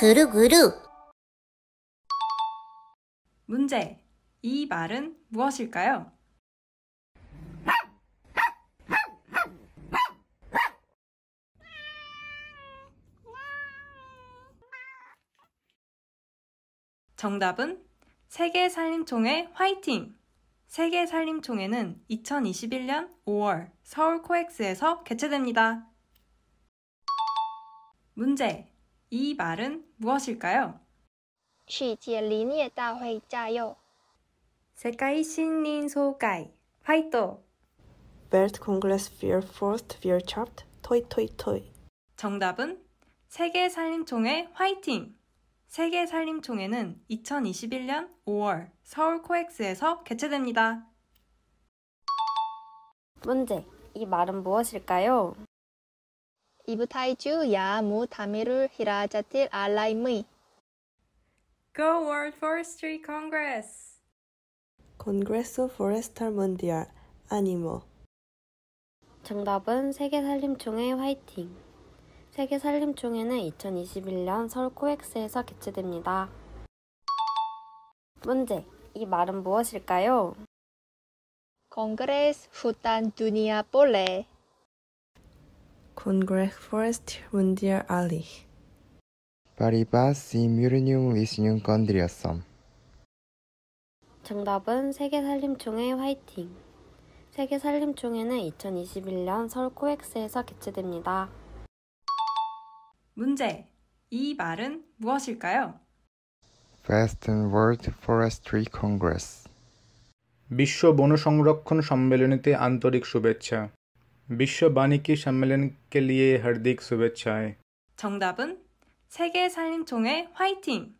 그루그루 문제. 이 말은 무엇일까요? 정답은 세계산림총회 화이팅! 세계산림총회는 2021년 5월 서울 코엑스에서 개최됩니다. 문제 이 말은 무엇일까요? 世界林业大会加油! 세계 신인 소가 화이토! Belt Congress f e a 토이 토이 토이 정답은 세계 산림총회 화이팅! 세계 산림총회는 2021년 5월 서울 코엑스에서 개최됩니다. 문제, 이 말은 무엇일까요? 이브타이주 야무 다미룰 히라자틸 알라이므이 Go World Forestry Congress Congreso Forestal Mundial 아니모 정답은 세계산림총회 화이팅 세계산림총회는 2021년 서울 코엑스에서 개최됩니다. 문제 이 말은 무엇일까요? Congress Hutan Dunia Pole Congreg Forest Reindeer Alley. 바리바스 뮤르늄 위스늠 건드렸음. 정답은 세계산림총회 화이팅! 세계산림총회는 2021년 서울 코엑스에서 개최됩니다. 문제! 이 말은 무엇일까요? Western World Forestry Congress বিশ্ব বন সংরক্ষণ সম্মেলনীতে আন্তরিক শুভেচ্ছা विश्व बानिकी सम्मेलन के लिए हार्दिक शुभेच्छाएं. 정답은 세계 산림총회 화이팅!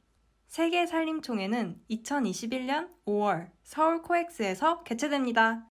세계 산림총회는 2021년 5월 서울 코엑스에서 개최됩니다.